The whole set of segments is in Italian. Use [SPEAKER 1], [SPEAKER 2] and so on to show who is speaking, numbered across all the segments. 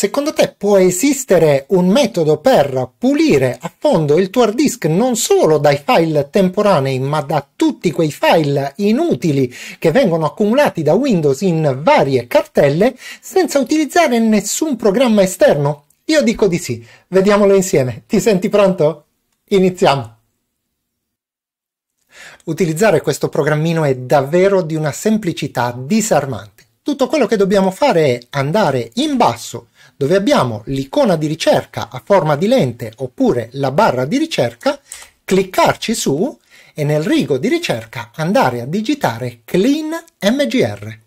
[SPEAKER 1] secondo te può esistere un metodo per pulire a fondo il tuo hard disk non solo dai file temporanei, ma da tutti quei file inutili che vengono accumulati da Windows in varie cartelle senza utilizzare nessun programma esterno? Io dico di sì. Vediamolo insieme. Ti senti pronto? Iniziamo. Utilizzare questo programmino è davvero di una semplicità disarmante tutto quello che dobbiamo fare è andare in basso dove abbiamo l'icona di ricerca a forma di lente oppure la barra di ricerca, cliccarci su e nel rigo di ricerca andare a digitare Clean MGR.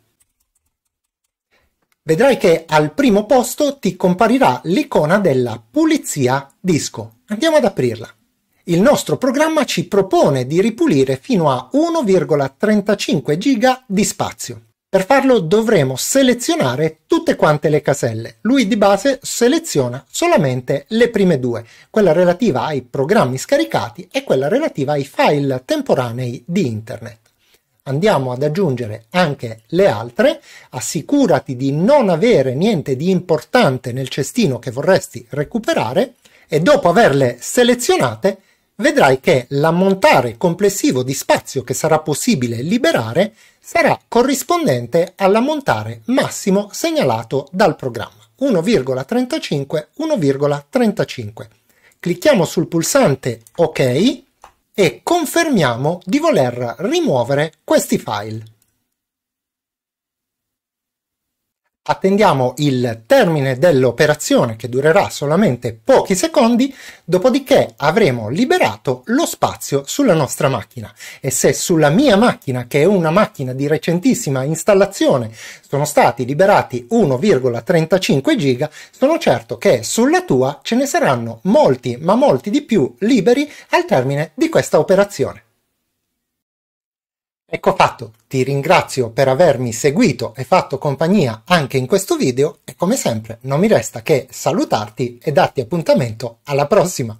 [SPEAKER 1] Vedrai che al primo posto ti comparirà l'icona della pulizia disco. Andiamo ad aprirla. Il nostro programma ci propone di ripulire fino a 1,35 giga di spazio. Per farlo dovremo selezionare tutte quante le caselle. Lui di base seleziona solamente le prime due, quella relativa ai programmi scaricati e quella relativa ai file temporanei di internet. Andiamo ad aggiungere anche le altre, assicurati di non avere niente di importante nel cestino che vorresti recuperare e dopo averle selezionate vedrai che l'ammontare complessivo di spazio che sarà possibile liberare sarà corrispondente all'ammontare massimo segnalato dal programma 1,35 1,35. Clicchiamo sul pulsante OK e confermiamo di voler rimuovere questi file. Attendiamo il termine dell'operazione che durerà solamente pochi secondi, dopodiché avremo liberato lo spazio sulla nostra macchina e se sulla mia macchina, che è una macchina di recentissima installazione, sono stati liberati 1,35 giga, sono certo che sulla tua ce ne saranno molti ma molti di più liberi al termine di questa operazione. Ecco fatto, ti ringrazio per avermi seguito e fatto compagnia anche in questo video e come sempre non mi resta che salutarti e darti appuntamento alla prossima!